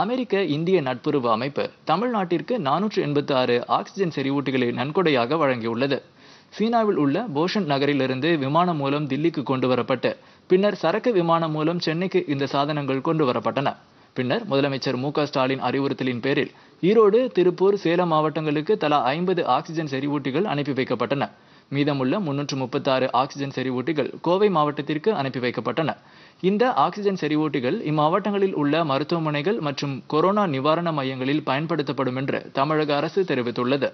அமெரிக்க இந்திய நட்புறவு அமைப்பு தமிழ்நாட்டிற்கு நானூற்று எண்பத்தி ஆறு ஆக்சிஜன் செறிவூட்டிகளை நன்கொடையாக வழங்கியுள்ளது சீனாவில் உள்ள போஷன் நகரிலிருந்து விமானம் மூலம் தில்லிக்கு கொண்டு வரப்பட்டு பின்னர் சரக்கு விமானம் மூலம் சென்னைக்கு இந்த சாதனங்கள் கொண்டு வரப்பட்டன பின்னர் முதலமைச்சர் மு ஸ்டாலின் அறிவுறுத்தலின் பேரில் ஈரோடு திருப்பூர் சேலம் மாவட்டங்களுக்கு தலா ஐம்பது ஆக்சிஜன் செறிவூட்டிகள் அனுப்பி வைக்கப்பட்டன மீதமுள்ள முன்னூற்று முப்பத்தாறு ஆக்சிஜன் செறிவூட்டிகள் கோவை மாவட்டத்திற்கு அனுப்பி வைக்கப்பட்டன இந்த ஆக்சிஜன் செறிவூட்டிகள் இம்மாவட்டங்களில் உள்ள மருத்துவமனைகள் மற்றும் கொரோனா நிவாரண மையங்களில் பயன்படுத்தப்படும் என்று தமிழக அரசு தெரிவித்துள்ளது